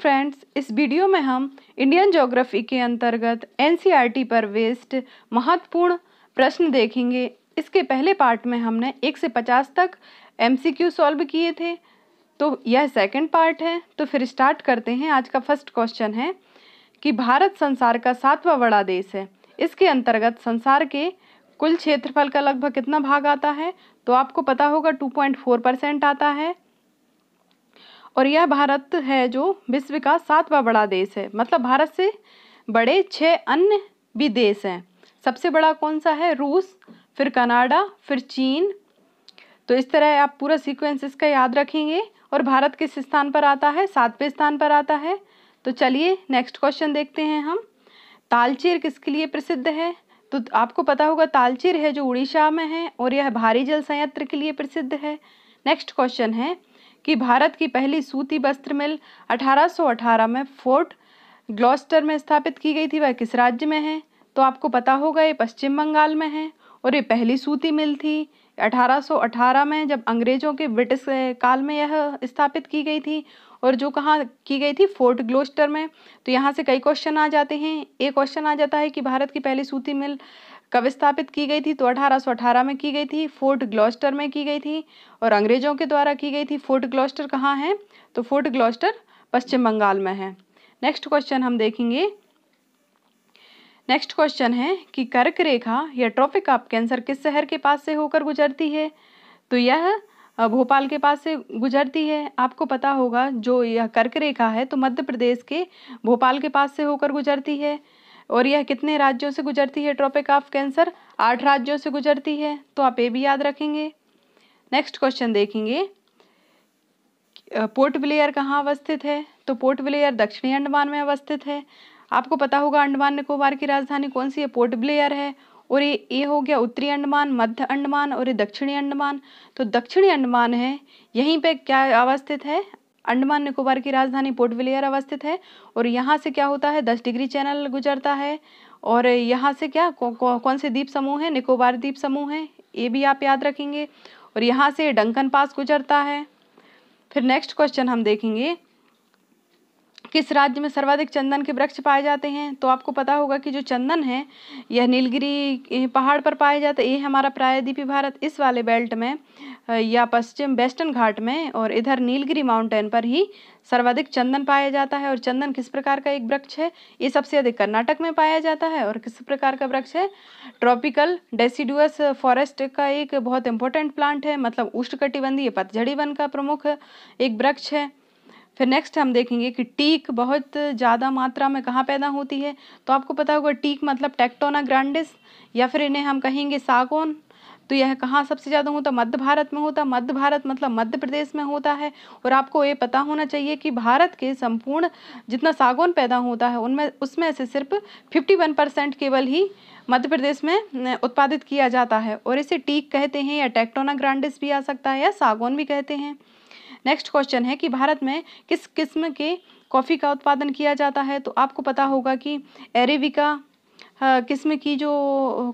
friends इस video में हम इंडियन ज्योग्राफी के अंतर्गत एनसीईआरटी e पर वेस्ट महत्वपूर्ण प्रश्न देखेंगे इसके पहले पार्ट में हमने एक से पचास तक एमसीक्यू सॉल्व किए थे तो यह सेकंड पार्ट है तो फिर स्टार्ट करते हैं आज का फर्स्ट क्वेश्चन है कि भारत संसार का सातवां बड़ा देश है इसके अंतर्गत संसार के कुल क्षेत्रफल का लगभग कितना भाग आता है तो आपको पता होगा टू परसेंट आता है और यह भारत है जो विश्व का सातवां बड़ा देश है मतलब भारत से बड़े छः अन्य भी देश हैं सबसे बड़ा कौन सा है रूस फिर कनाडा फिर चीन तो इस तरह आप पूरा सीक्वेंस इसका याद रखेंगे और भारत किस स्थान पर आता है सातवें स्थान पर आता है तो चलिए नेक्स्ट क्वेश्चन देखते हैं हम तालचेर किसके लिए प्रसिद्ध है तो आपको पता होगा तालचेर है जो उड़ीसा में है और यह भारी जल संयंत्र के लिए प्रसिद्ध है नेक्स्ट क्वेश्चन है कि भारत की पहली सूती वस्त्र मिल 1818 में फोर्ट ग्लॉस्टर में स्थापित की गई थी वह किस राज्य में है तो आपको पता होगा ये पश्चिम बंगाल में है और ये पहली सूती मिल थी 1818 में जब अंग्रेज़ों के ब्रिटिश काल में यह स्थापित की गई थी और जो कहाँ की गई थी फोर्ट ग्लोस्टर में तो यहाँ से कई क्वेश्चन आ जाते हैं एक क्वेश्चन आ जाता है कि भारत की पहली सूती मिल कब स्थापित की गई थी तो 1818 में की गई थी फोर्ट ग्लोस्टर में की गई थी और अंग्रेजों के द्वारा की गई थी फोर्ट ग्लोस्टर कहाँ है तो फोर्ट ग्लोस्टर पश्चिम बंगाल में है नेक्स्ट क्वेश्चन हम देखेंगे नेक्स्ट क्वेश्चन है कि कर्क रेखा या ट्रॉपिक ऑफ कैंसर किस शहर के पास से होकर गुजरती है तो यह भोपाल के पास से गुजरती है आपको पता होगा जो यह कर्क रेखा है तो मध्य प्रदेश के भोपाल के पास से होकर गुजरती है और यह कितने राज्यों से गुजरती है ट्रॉपिक ऑफ कैंसर आठ राज्यों से गुजरती है तो आप ये भी याद रखेंगे नेक्स्ट क्वेश्चन देखेंगे पोर्ट ब्लेयर कहाँ अवस्थित है तो पोर्ट ब्लेयर दक्षिणी अंडमान में अवस्थित है आपको पता होगा अंडमान निकोबार की राजधानी कौन सी है पोर्ट ब्लेयर है और ये ये हो गया उत्तरी अंडमान मध्य अंडमान और ये दक्षिणी अंडमान तो दक्षिणी अंडमान है यहीं पे क्या अवस्थित है अंडमान निकोबार की राजधानी पोर्ट विलियर अवस्थित है और यहाँ से क्या होता है दस डिग्री चैनल गुजरता है और यहाँ से क्या कौ, कौ, कौन से द्वीप समूह है निकोबार द्वीप समूह है ये भी आप याद रखेंगे और यहाँ से डंकन पास गुजरता है फिर नेक्स्ट क्वेश्चन हम देखेंगे किस राज्य में सर्वाधिक चंदन के वृक्ष पाए जाते हैं तो आपको पता होगा कि जो चंदन है यह नीलगिरी पहाड़ पर पाए जाते ये हमारा प्रायद्वीपी भारत इस वाले बेल्ट में या पश्चिम वेस्टर्न घाट में और इधर नीलगिरी माउंटेन पर ही सर्वाधिक चंदन पाया जाता है और चंदन किस प्रकार का एक वृक्ष है ये सबसे अधिक कर्नाटक में पाया जाता है और किस प्रकार का वृक्ष है ट्रॉपिकल डेसिडुअस फॉरेस्ट का एक बहुत इंपॉर्टेंट प्लांट है मतलब उष्ण कटिबंधीय पतझड़ी वन का प्रमुख एक वृक्ष है फिर नेक्स्ट हम देखेंगे कि टीक बहुत ज़्यादा मात्रा में कहाँ पैदा होती है तो आपको पता होगा टीक मतलब टेक्टोना ग्रांडिस या फिर इन्हें हम कहेंगे सागोन तो यह कहाँ सबसे ज़्यादा होता मध्य भारत में होता मध्य भारत मतलब मध्य प्रदेश में होता है और आपको ये पता होना चाहिए कि भारत के संपूर्ण जितना सागौन पैदा होता है उनमें उसमें से सिर्फ 51 परसेंट केवल ही मध्य प्रदेश में उत्पादित किया जाता है और इसे टीक कहते हैं या टेक्टोना ग्रांडिस भी आ सकता है या सागौन भी कहते हैं नेक्स्ट क्वेश्चन है कि भारत में किस किस्म के कॉफ़ी का उत्पादन किया जाता है तो आपको पता होगा कि एरेविका किस्म की जो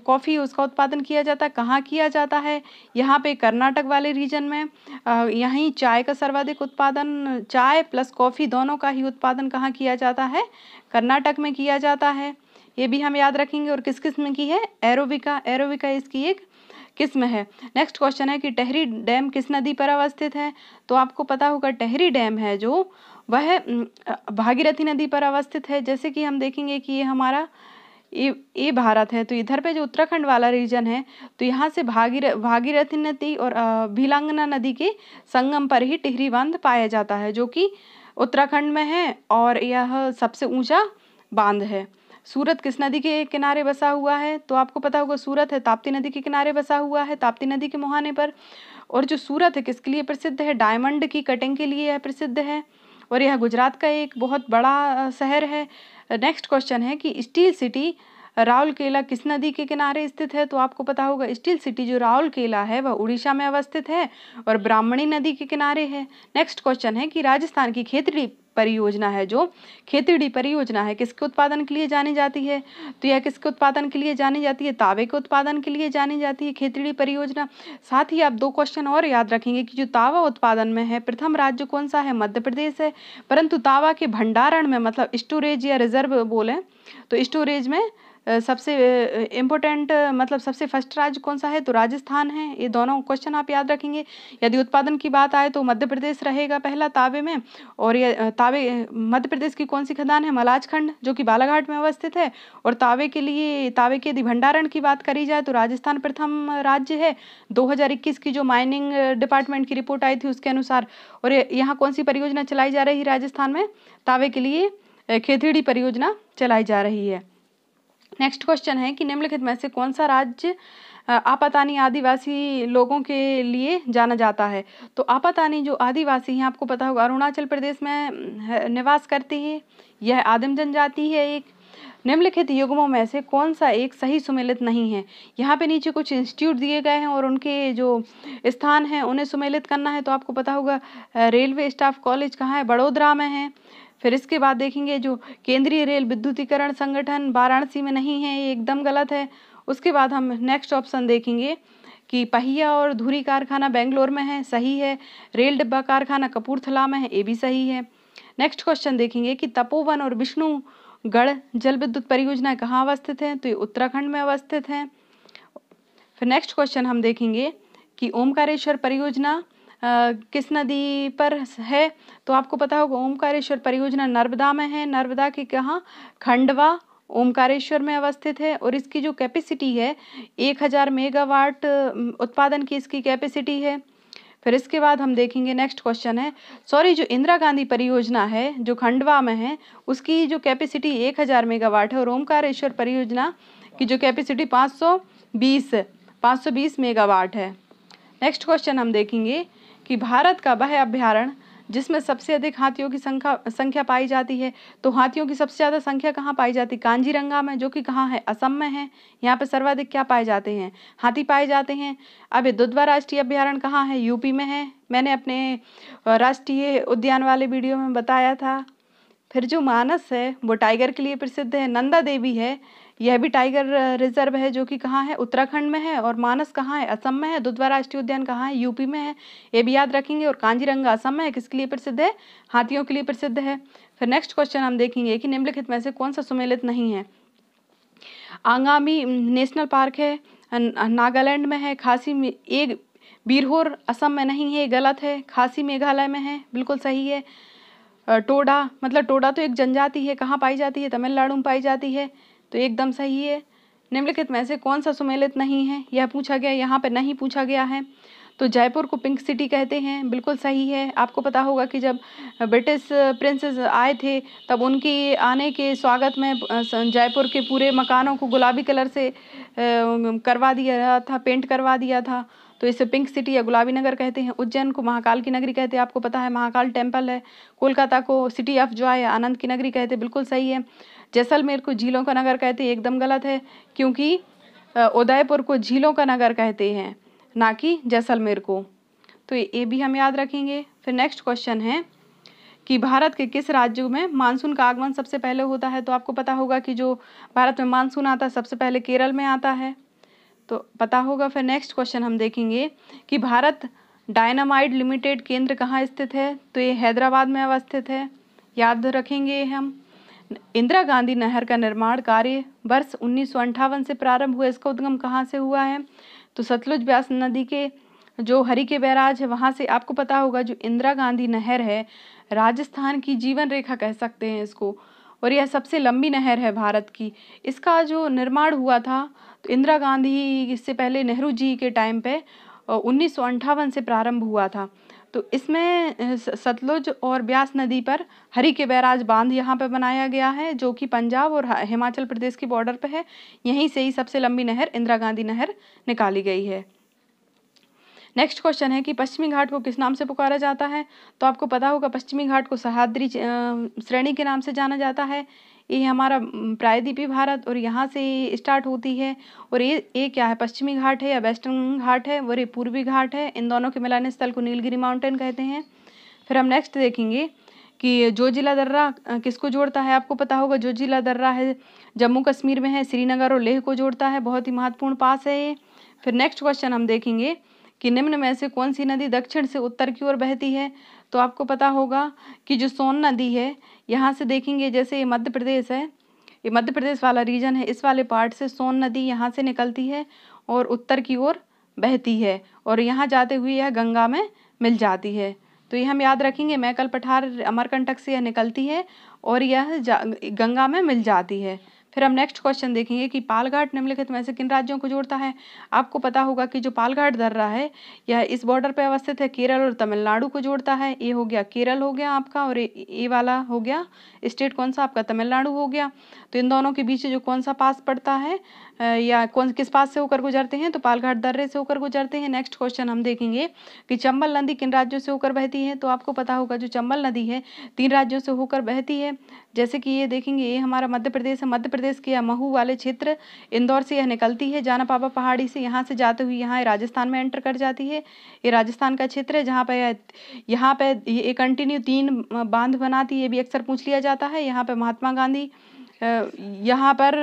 कॉफ़ी उसका उत्पादन किया जाता है कहाँ किया जाता है यहाँ पे कर्नाटक वाले रीजन में यहीं चाय का सर्वाधिक उत्पादन चाय प्लस कॉफ़ी दोनों का ही उत्पादन कहाँ किया जाता है कर्नाटक में किया जाता है ये भी हम याद रखेंगे और किस किस्म की है एरोविका एरोविका इसकी एक किस्म है नेक्स्ट क्वेश्चन है कि टहरी डैम किस नदी पर अवस्थित है तो आपको पता होगा टहरी डैम है जो वह भागीरथी नदी पर अवस्थित है जैसे कि हम देखेंगे कि ये हमारा ये ये भारत है तो इधर पे जो उत्तराखंड वाला रीजन है तो यहाँ से भागीर भागीरथी नदी और भीलांगना नदी के संगम पर ही टिहरी बांध पाया जाता है जो कि उत्तराखंड में है और यह सबसे ऊंचा बांध है सूरत किस नदी के किनारे बसा हुआ है तो आपको पता होगा सूरत है ताप्ती नदी के किनारे बसा हुआ है ताप्ती नदी के मुहाने पर और जो सूरत है किसके लिए प्रसिद्ध है डायमंड की कटिंग के लिए यह प्रसिद्ध है और यह गुजरात का एक बहुत बड़ा शहर है नेक्स्ट क्वेश्चन है कि स्टील सिटी केला किस नदी के किनारे स्थित है तो आपको पता होगा स्टील सिटी जो केला है वह उड़ीसा में अवस्थित है और ब्राह्मणी नदी के किनारे है नेक्स्ट क्वेश्चन है कि राजस्थान की खेतड़ी परियोजना है जो खेतीड़ी परियोजना है किसके उत्पादन के लिए जानी जाती है तो यह किसके उत्पादन के लिए जानी जाती है तावे के उत्पादन के लिए जानी जाती है खेतीड़ी परियोजना साथ ही आप दो क्वेश्चन और याद रखेंगे कि जो तावा उत्पादन में है प्रथम राज्य कौन सा है मध्य प्रदेश है परंतु तावा के भंडारण में मतलब स्टोरेज या रिजर्व बोलें तो स्टोरेज में सबसे इम्पोर्टेंट मतलब सबसे फर्स्ट राज्य कौन सा है तो राजस्थान है ये दोनों क्वेश्चन आप याद रखेंगे यदि उत्पादन की बात आए तो मध्य प्रदेश रहेगा पहला तावे में और ये तावे मध्य प्रदेश की कौन सी खदान है मलाजखंड जो कि बालाघाट में अवस्थित है और तावे के लिए तावे के यदि भंडारण की बात करी जाए तो राजस्थान प्रथम राज्य है दो की जो माइनिंग डिपार्टमेंट की रिपोर्ट आई थी उसके अनुसार और यहाँ कौन सी परियोजना चलाई जा रही है राजस्थान में तावे के लिए खेतीड़ी परियोजना चलाई जा रही है नेक्स्ट क्वेश्चन है कि निम्नलिखित में से कौन सा राज्य आपातानी आदिवासी लोगों के लिए जाना जाता है तो आपातानी जो आदिवासी हैं आपको पता होगा अरुणाचल प्रदेश में निवास करती है यह आदिम जनजाति है एक निम्नलिखित युग्मों में से कौन सा एक सही सुमेलित नहीं है यहाँ पे नीचे कुछ इंस्टीट्यूट दिए गए हैं और उनके जो स्थान हैं उन्हें सुमेलित करना है तो आपको पता होगा रेलवे स्टाफ कॉलेज कहाँ है बड़ोदरा में है फिर इसके बाद देखेंगे जो केंद्रीय रेल विद्युतीकरण संगठन वाराणसी में नहीं है ये एकदम गलत है उसके बाद हम नेक्स्ट ऑप्शन देखेंगे कि पहिया और धुरी कारखाना बेंगलोर में है सही है रेल डिब्बा कारखाना कपूरथला में है ये भी सही है नेक्स्ट क्वेश्चन देखेंगे कि तपोवन और विष्णुगढ़ जल विद्युत परियोजना कहाँ अवस्थित है तो ये उत्तराखंड में अवस्थित हैं फिर नेक्स्ट क्वेश्चन हम देखेंगे कि ओमकारेश्वर परियोजना किस नदी पर है तो आपको पता होगा ओमकारेश्वर परियोजना नर्मदा में है नर्मदा के कहाँ खंडवा ओमकारेश्वर में अवस्थित है और इसकी जो कैपेसिटी है एक हज़ार मेगावाट उत्पादन की इसकी कैपेसिटी है फिर इसके बाद हम देखेंगे नेक्स्ट क्वेश्चन है सॉरी जो इंदिरा गांधी परियोजना है जो खंडवा में है उसकी जो कैपेसिटी एक हज़ार मेगावाट है और ओमकारेश्वर परियोजना की जो कैपेसिटी पाँच सौ बीस पाँच सौ बीस मेगावाट है नेक्स्ट क्वेश्चन हम देखेंगे कि भारत का वह अभ्यारण्य जिसमें सबसे अधिक हाथियों की संख्या संख्या पाई जाती है तो हाथियों की सबसे ज़्यादा संख्या कहाँ पाई जाती है कांजीरंगा में जो कि कहाँ है असम में है यहाँ पर सर्वाधिक क्या पाए जाते हैं हाथी पाए जाते हैं अब ये दुधवा राष्ट्रीय अभ्यारण्य कहाँ है यूपी में है मैंने अपने राष्ट्रीय उद्यान वाले वीडियो में बताया था फिर जो मानस है वो टाइगर के लिए प्रसिद्ध है नंदा देवी है यह भी टाइगर रिजर्व है जो कि कहाँ है उत्तराखंड में है और मानस कहाँ है असम में है दुधवा राष्ट्रीय उद्यान कहाँ है यूपी में है ये भी याद रखेंगे और कांजीरंगा असम में है किसके लिए प्रसिद्ध है हाथियों के लिए प्रसिद्ध है फिर नेक्स्ट क्वेश्चन हम देखेंगे कि निम्नलिखित में से कौन सा सुमेलित नहीं है आंगामी नेशनल पार्क है नागालैंड में है खासी में एक बीरहोर असम में नहीं है गलत है खासी मेघालय में है बिल्कुल सही है टोडा मतलब टोडा तो एक जनजाति है कहाँ पाई जाती है तमिलनाडु में पाई जाती है तो एकदम सही है निम्नलिखित में से कौन सा सुमेलित नहीं है यह पूछा गया यहाँ पर नहीं पूछा गया है तो जयपुर को पिंक सिटी कहते हैं बिल्कुल सही है आपको पता होगा कि जब ब्रिटिश प्रिंसेस आए थे तब उनकी आने के स्वागत में जयपुर के पूरे मकानों को गुलाबी कलर से करवा दिया था पेंट करवा दिया था तो इसे पिंक सिटी या गुलाबी नगर कहते हैं उज्जैन को महाकाल की नगरी कहते हैं आपको पता है महाकाल टेम्पल है कोलकाता को सिटी ऑफ जॉय आनंद की नगरी कहते हैं बिल्कुल सही है जैसलमेर को झीलों का नगर कहते हैं एकदम गलत है क्योंकि उदयपुर को झीलों का नगर कहते हैं ना कि जैसलमेर को तो ये भी हम याद रखेंगे फिर नेक्स्ट क्वेश्चन है कि भारत के किस राज्य में मानसून का आगमन सबसे पहले होता है तो आपको पता होगा कि जो भारत में मानसून आता है सबसे पहले केरल में आता है तो पता होगा फिर नेक्स्ट क्वेश्चन हम देखेंगे कि भारत डायनामाइट लिमिटेड केंद्र कहाँ स्थित है तो ये हैदराबाद में अवस्थित है याद रखेंगे हम इंदिरा गांधी नहर का निर्माण कार्य वर्ष उन्नीस से प्रारंभ हुआ इसका उद्गम कहाँ से हुआ है तो सतलुज ब्यास नदी के जो हरी के बैराज है वहाँ से आपको पता होगा जो इंदिरा गांधी नहर है राजस्थान की जीवन रेखा कह सकते हैं इसको और यह सबसे लंबी नहर है भारत की इसका जो निर्माण हुआ था तो इंदिरा गांधी इससे पहले नेहरू जी के टाइम पे उन्नीस से प्रारंभ हुआ था तो इसमें सतलुज और ब्यास नदी पर हरी के बैराज बांध यहाँ पर बनाया गया है जो कि पंजाब और हिमाचल प्रदेश की बॉर्डर पर है यहीं से ही सबसे लंबी नहर इंदिरा गांधी नहर निकाली गई है नेक्स्ट क्वेश्चन है कि पश्चिमी घाट को किस नाम से पुकारा जाता है तो आपको पता होगा पश्चिमी घाट को सहाद्री श्रेणी के नाम से जाना जाता है ये हमारा प्रायद्वीपी भारत और यहाँ से स्टार्ट होती है और ये ये क्या है पश्चिमी घाट है या वेस्टर्न घाट है और ये पूर्वी घाट है इन दोनों के मिलाने स्थल को नीलगिरी माउंटेन कहते हैं फिर हम नेक्स्ट देखेंगे कि जो जिला दर्रा किसको जोड़ता है आपको पता होगा जो जिला दर्रा है जम्मू कश्मीर में है श्रीनगर और लेह को जोड़ता है बहुत ही महत्वपूर्ण पास है ये फिर नेक्स्ट क्वेश्चन हम देखेंगे कि निम्न में से कौन सी नदी दक्षिण से उत्तर की ओर बहती है तो आपको पता होगा कि जो सोन नदी है यहाँ से देखेंगे जैसे ये मध्य प्रदेश है ये मध्य प्रदेश वाला रीजन है इस वाले पार्ट से सोन नदी यहाँ से निकलती है और उत्तर की ओर बहती है और यहाँ जाते हुए यह गंगा में मिल जाती है तो ये हम याद रखेंगे मैकल पठार अमरकंटक से यह निकलती है और यह गंगा में मिल जाती है फिर हम नेक्स्ट क्वेश्चन देखेंगे कि पालघाट निम्नलिखित में से किन राज्यों को जोड़ता है आपको पता होगा कि जो पालघाट दर्रा है यह इस बॉर्डर पर अवस्थित है केरल और तमिलनाडु को जोड़ता है ए हो गया केरल हो गया आपका और ए वाला हो गया स्टेट कौन सा आपका तमिलनाडु हो गया तो इन दोनों के बीच जो कौन सा पास पड़ता है या कौन किस पास से होकर गुजरते हैं तो पालघाट दर्रे से होकर गुजरते हैं नेक्स्ट क्वेश्चन हम देखेंगे कि चंबल नदी किन राज्यों से होकर बहती है तो आपको पता होगा जो चंबल नदी है तीन राज्यों से होकर बहती है जैसे कि ये देखेंगे ये हमारा मध्य प्रदेश है मध्य प्रदेश के महू वाले क्षेत्र इंदौर से यह निकलती है जाना पापा पहाड़ी से यहाँ से जाते हुए यहाँ राजस्थान में एंटर कर जाती है ये राजस्थान का क्षेत्र है जहाँ पर यहाँ पर ये कंटिन्यू तीन बांध बनाती है ये भी अक्सर पूछ लिया जाता है यहाँ पर महात्मा गांधी यहाँ पर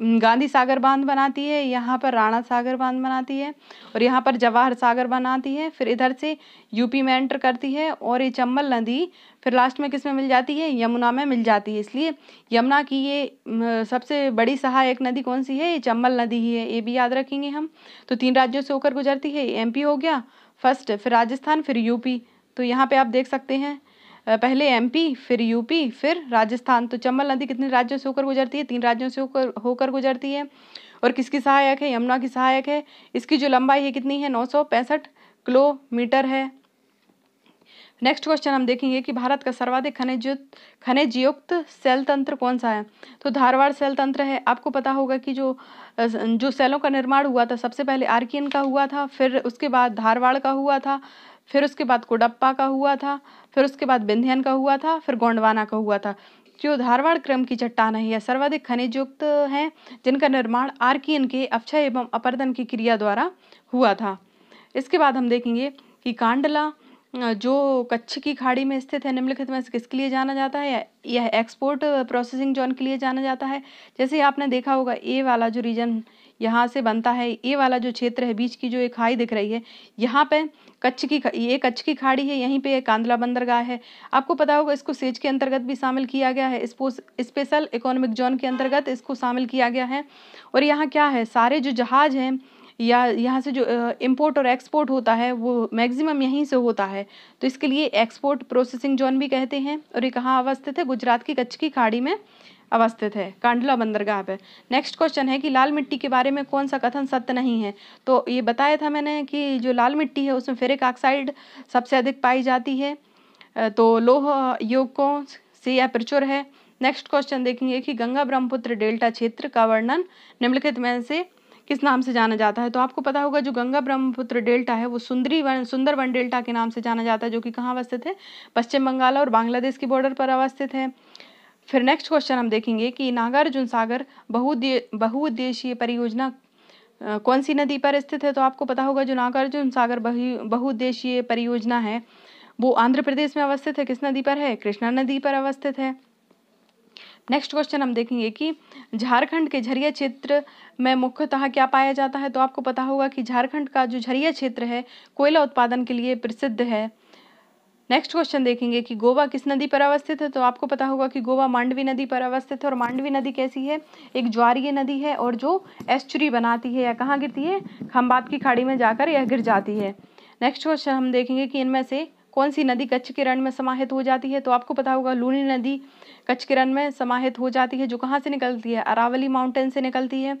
गांधी सागर बांध बनाती है यहाँ पर राणा सागर बांध बनाती है और यहाँ पर जवाहर सागर बनाती है फिर इधर से यूपी में एंटर करती है और ये चंबल नदी फिर लास्ट में किस में मिल जाती है यमुना में मिल जाती है इसलिए यमुना की ये सबसे बड़ी सहायक नदी कौन सी है ये चंबल नदी ही है ये भी याद रखेंगे हम तो तीन राज्यों से होकर गुजरती है एम हो गया फर्स्ट फिर राजस्थान फिर यूपी तो यहाँ पर आप देख सकते हैं पहले एमपी फिर यूपी फिर राजस्थान तो चंबल नदी कितने राज्यों से होकर गुजरती है तीन राज्यों से होकर होकर गुजरती है और किसकी सहायक है यमुना की सहायक है इसकी जो लंबाई है कितनी है नौ किलोमीटर है नेक्स्ट क्वेश्चन हम देखेंगे कि भारत का सर्वाधिक खनिज खनिजयुक्त सेल तंत्र कौन सा है तो धारवाड़ सेल तंत्र है आपको पता होगा कि जो जो सेलों का निर्माण हुआ था सबसे पहले आर्कियन का हुआ था फिर उसके बाद धारवाड़ का हुआ था फिर उसके बाद कोडप्पा का हुआ था फिर उसके बाद बिंध्यन का हुआ था फिर गोंडवाना का हुआ था जो धारवाड़ क्रम की चट्टान है सर्वाधिक खनिज युक्त हैं जिनका निर्माण आर्कियन के अक्षय एवं अपर्दन की क्रिया द्वारा हुआ था इसके बाद हम देखेंगे कि कांडला जो कच्छ की खाड़ी में स्थित है निम्नलिखित में से किसके लिए जाना जाता है यह एक्सपोर्ट प्रोसेसिंग जोन के लिए जाना जाता है जैसे आपने देखा होगा ए वाला जो रीजन यहाँ से बनता है ये वाला जो क्षेत्र है बीच की जो एक खाई दिख रही है यहाँ पे कच्छ की ये कच्छ की खाड़ी है यहीं पे कांदला बंदरगाह है आपको पता होगा इसको सेज के अंतर्गत भी शामिल किया गया है स्पेशल इकोनॉमिक जोन के अंतर्गत इसको शामिल किया गया है और यहाँ क्या है सारे जो जहाज़ हैं या यहाँ से जो इंपोर्ट और एक्सपोर्ट होता है वो मैक्सिमम यहीं से होता है तो इसके लिए एक्सपोर्ट प्रोसेसिंग जोन भी कहते हैं और ये कहाँ अवस्थित है गुजरात की कच्छ की खाड़ी में अवस्थित है कांडला बंदरगाह पे नेक्स्ट क्वेश्चन है कि लाल मिट्टी के बारे में कौन सा कथन सत्य नहीं है तो ये बताया था मैंने कि जो लाल मिट्टी है उसमें फेरिक ऑक्साइड सबसे अधिक पाई जाती है तो लोह योगों से यह प्रचुर है नेक्स्ट क्वेश्चन देखेंगे कि गंगा ब्रह्मपुत्र डेल्टा क्षेत्र का वर्णन निम्नलिखित में से किस नाम से जाना जाता है तो आपको पता होगा जो गंगा ब्रह्मपुत्र डेल्टा है वो सुंदरी वन सुंदर वन डेल्टा के नाम से जाना जाता है जो कि कहाँ अवस्थित है पश्चिम बंगाल और बांग्लादेश की बॉर्डर पर अवस्थित है फिर नेक्स्ट क्वेश्चन हम देखेंगे कि नागार्जुन सागर बहु बहुउद्देशीय परियोजना कौन सी नदी पर स्थित है तो आपको पता होगा जो नागार्जुन सागर बहुउद्देशीय परियोजना है वो आंध्र प्रदेश में अवस्थित है किस नदी पर है कृष्णा नदी पर अवस्थित है नेक्स्ट क्वेश्चन हम देखेंगे कि झारखंड के झरिया क्षेत्र में मुख्यतः क्या पाया जाता है तो आपको पता होगा कि झारखंड का जो झरिया क्षेत्र है कोयला उत्पादन के लिए प्रसिद्ध है नेक्स्ट क्वेश्चन देखेंगे कि गोवा किस नदी पर अवस्थित है तो आपको पता होगा कि गोवा मांडवी नदी पर अवस्थित है और मांडवी नदी कैसी है एक ज्वारीय नदी है और जो एस्चुरी बनाती है या कहाँ गिरती है खम्बात की खाड़ी में जाकर यह गिर जाती है नेक्स्ट क्वेश्चन हम देखेंगे कि इनमें से कौन सी नदी कच्छ के रण में समाहित हो जाती है तो आपको पता होगा लूनी नदी कच्छ किरण में समाहित हो जाती है जो कहाँ से निकलती है अरावली माउंटेन से निकलती है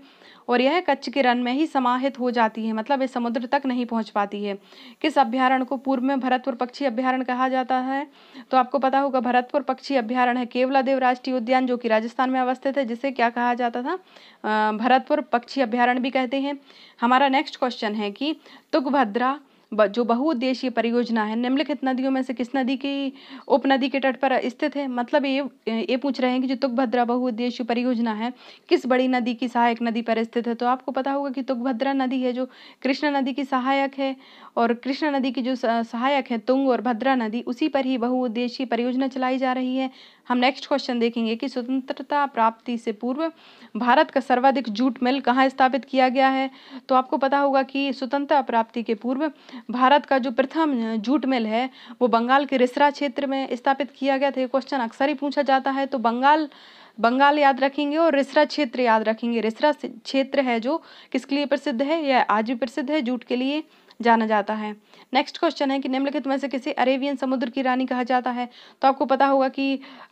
और यह कच्छ किरण में ही समाहित हो जाती है मतलब ये समुद्र तक नहीं पहुंच पाती है किस अभ्यारण को पूर्व में भरतपुर पक्षी अभ्यारण कहा जाता है तो आपको पता होगा भरतपुर पक्षी अभ्यारण है केवला देव राष्ट्रीय उद्यान जो कि राजस्थान में अवस्थित है जिसे क्या कहा जाता था भरतपुर पक्षी अभ्यारण भी कहते हैं हमारा नेक्स्ट क्वेश्चन है कि तुगभद्रा जो बहुउद्देशीय परियोजना है निम्नलिखित नदियों में से किस नदी की उप नदी के तट पर स्थित है मतलब ये ये पूछ रहे हैं कि जो तुकभद्रा बहुउद्देशीय परियोजना है किस बड़ी नदी की सहायक नदी पर स्थित है तो आपको पता होगा कि तुकभद्रा नदी है जो कृष्णा नदी की सहायक है और कृष्णा नदी की जो सहायक है तुंग और भद्रा नदी उसी पर ही बहुउद्देशीय परियोजना चलाई जा रही है हम नेक्स्ट क्वेश्चन देखेंगे कि स्वतंत्रता प्राप्ति से पूर्व भारत का सर्वाधिक जूट मिल कहाँ स्थापित किया गया है तो आपको पता होगा कि स्वतंत्रता प्राप्ति के पूर्व भारत का जो प्रथम जूट मिल है वो बंगाल के रिसरा क्षेत्र में स्थापित किया गया था ये क्वेश्चन अक्सर ही पूछा जाता है तो बंगाल बंगाल याद रखेंगे और रिसरा क्षेत्र याद रखेंगे रिसरा क्षेत्र है जो किसके लिए प्रसिद्ध है यह आज भी प्रसिद्ध है जूट के लिए जाना जाता है नेक्स्ट क्वेश्चन है कि निम्नलिखित में से किसी अरेबियन समुद्र की रानी कहा जाता है तो आपको पता होगा कि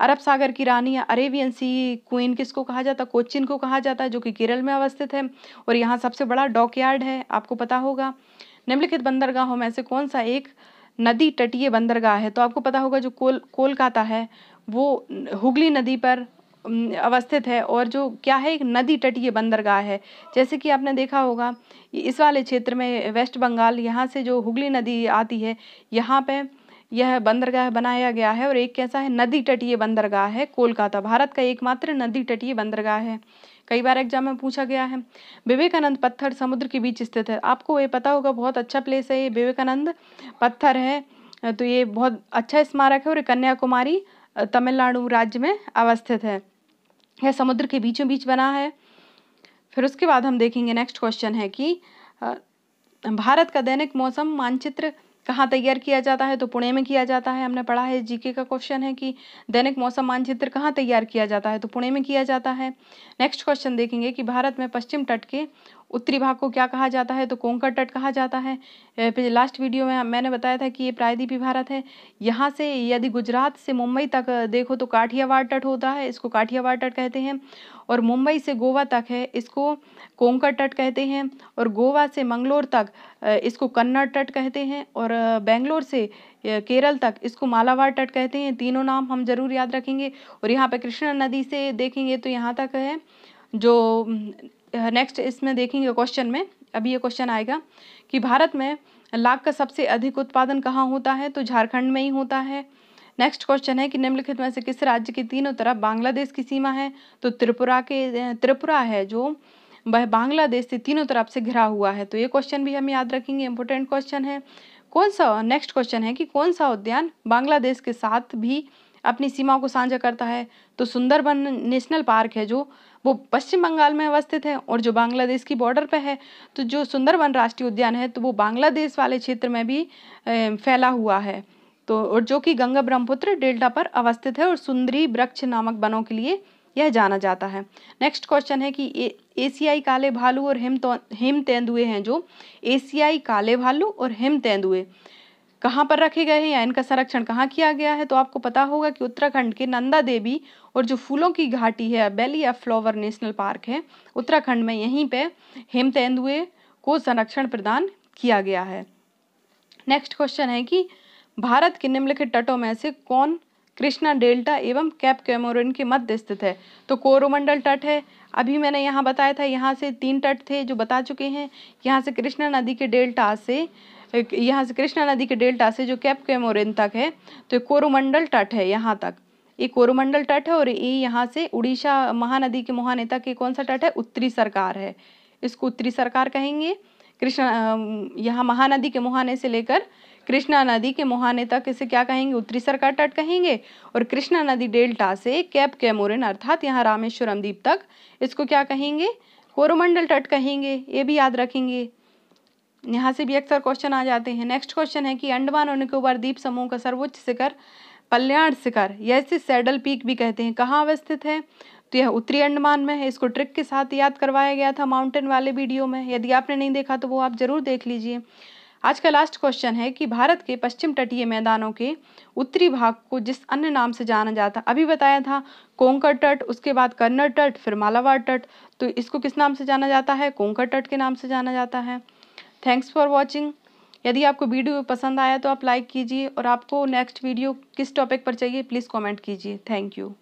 अरब सागर की रानी या अरेबियन सी क्वीन किसको कहा जाता है कोचिन को कहा जाता है जो कि केरल में अवस्थित है और यहाँ सबसे बड़ा यार्ड है आपको पता होगा निम्नलिखित बंदरगाहों में से कौन सा एक नदी तटीय बंदरगाह है तो आपको पता होगा जो कोल कोलकाता है वो हुगली नदी पर अवस्थित है और जो क्या है एक नदी तटीय बंदरगाह है जैसे कि आपने देखा होगा इस वाले क्षेत्र में वेस्ट बंगाल यहाँ से जो हुगली नदी आती है यहाँ पे यह बंदरगाह बनाया गया है और एक कैसा है नदी तटीय बंदरगाह है कोलकाता भारत का एकमात्र नदी तटीय बंदरगाह है कई बार एग्जाम में पूछा गया है विवेकानंद पत्थर समुद्र के बीच स्थित है आपको ये पता होगा बहुत अच्छा प्लेस है ये विवेकानंद पत्थर है तो ये बहुत अच्छा स्मारक है और कन्याकुमारी तमिलनाडु राज्य में अवस्थित है यह समुद्र के बीचों बीच बना है फिर उसके बाद हम देखेंगे नेक्स्ट क्वेश्चन है कि भारत का दैनिक मौसम मानचित्र कहाँ तैयार किया जाता है तो पुणे में किया जाता है हमने पढ़ा है जीके का क्वेश्चन है कि दैनिक मौसम मानचित्र कहाँ तैयार किया जाता है तो पुणे में किया जाता है नेक्स्ट क्वेश्चन देखेंगे कि भारत में पश्चिम तट के उत्तरी भाग को क्या कहा जाता है तो कोंकण तट कहा जाता है लास्ट वीडियो में मैंने बताया था कि ये प्रायद्वीपी भारत है यहाँ से यदि गुजरात से मुंबई तक देखो तो काठियावाड़ तट होता है इसको काठियावाड़ तट कहते हैं और मुंबई से गोवा तक है इसको कोंकण तट कहते हैं और गोवा से मंगलोर तक इसको कन्नड़ तट कहते हैं और बेंगलोर से केरल तक इसको मालावार तट कहते हैं तीनों नाम हम जरूर याद रखेंगे और यहाँ पर कृष्णा नदी से देखेंगे तो यहाँ तक है जो नेक्स्ट इसमें देखेंगे क्वेश्चन में अभी ये क्वेश्चन आएगा कि भारत में लाख का सबसे अधिक उत्पादन कहाँ होता है तो झारखंड में ही होता है नेक्स्ट क्वेश्चन है कि निम्नलिखित में से किस राज्य की तीनों तरफ बांग्लादेश की सीमा है तो त्रिपुरा के त्रिपुरा है जो वह बांग्लादेश से तीनों तरफ से घिरा हुआ है तो ये क्वेश्चन भी हम याद रखेंगे इंपॉर्टेंट क्वेश्चन है कौन सा नेक्स्ट क्वेश्चन है कि कौन सा उद्यान बांग्लादेश के साथ भी अपनी सीमाओं को साझा करता है तो सुंदरबन नेशनल पार्क है जो वो पश्चिम बंगाल में अवस्थित है और जो बांग्लादेश की बॉर्डर पर है तो जो सुंदरवन राष्ट्रीय उद्यान है तो वो बांग्लादेश वाले क्षेत्र में भी फैला हुआ है तो और जो कि गंगा ब्रह्मपुत्र डेल्टा पर अवस्थित है और सुंदरी वृक्ष नामक वनों के लिए यह जाना जाता है नेक्स्ट क्वेश्चन है कि ए, एशियाई काले भालू और हिम तो, हिम तेंदुए हैं जो एशियाई काले भालू और हिम तेंदुए कहाँ पर रखे गए हैं या इनका संरक्षण कहाँ किया गया है तो आपको पता होगा कि उत्तराखंड के नंदा देवी और जो फूलों की घाटी है valley of flower national park है उत्तराखंड में यहीं पे हेम तेंदुए को संरक्षण प्रदान किया गया है नेक्स्ट क्वेश्चन है कि भारत के निम्नलिखित तटों में से कौन कृष्णा डेल्टा एवं कैप कैमोरिन के मध्य स्थित है तो कोरोमंडल तट है अभी मैंने यहाँ बताया था यहाँ से तीन तट थे जो बता चुके हैं यहाँ से कृष्णा नदी के डेल्टा से यहाँ से कृष्णा नदी के डेल्टा से जो कैप कैमोरेन तक है तो कोरोमंडल तट है यहाँ तक ये कोरोमंडल तट है और ये यहाँ से उड़ीसा महानदी के मुहाने तक ये कौन सा तट है उत्तरी सरकार है इसको उत्तरी सरकार कहेंगे कृष्णा यहाँ महानदी के मुहाने से लेकर कृष्णा नदी के मुहाने तक इसे क्या कहेंगे उत्तरी सरकार तट कहेंगे और कृष्णा नदी डेल्टा से कैप कैमोरिन अर्थात यहाँ रामेश्वरम द्वीप तक इसको क्या कहेंगे कोरोमंडल तट कहेंगे ये भी याद रखेंगे यहाँ से भी अक्सर क्वेश्चन आ जाते हैं नेक्स्ट क्वेश्चन है कि अंडमान और निकोबार द्वीप समूह का सर्वोच्च शिखर पल्याण शिखर या इसे सैडल पीक भी कहते हैं कहाँ अवस्थित है तो यह उत्तरी अंडमान में है इसको ट्रिक के साथ याद करवाया गया था माउंटेन वाले वीडियो में यदि आपने नहीं देखा तो वो आप ज़रूर देख लीजिए आज का लास्ट क्वेश्चन है कि भारत के पश्चिम तटीय मैदानों के उत्तरी भाग को जिस अन्य नाम से जाना जाता अभी बताया था कोंकर तट उसके बाद कन्नड़ तट फिर मालावार तट तो इसको किस नाम से जाना जाता है कोंकर तट के नाम से जाना जाता है थैंक्स फॉर वॉचिंग यदि आपको वीडियो पसंद आया तो आप लाइक कीजिए और आपको नेक्स्ट वीडियो किस टॉपिक पर चाहिए प्लीज़ कमेंट कीजिए थैंक यू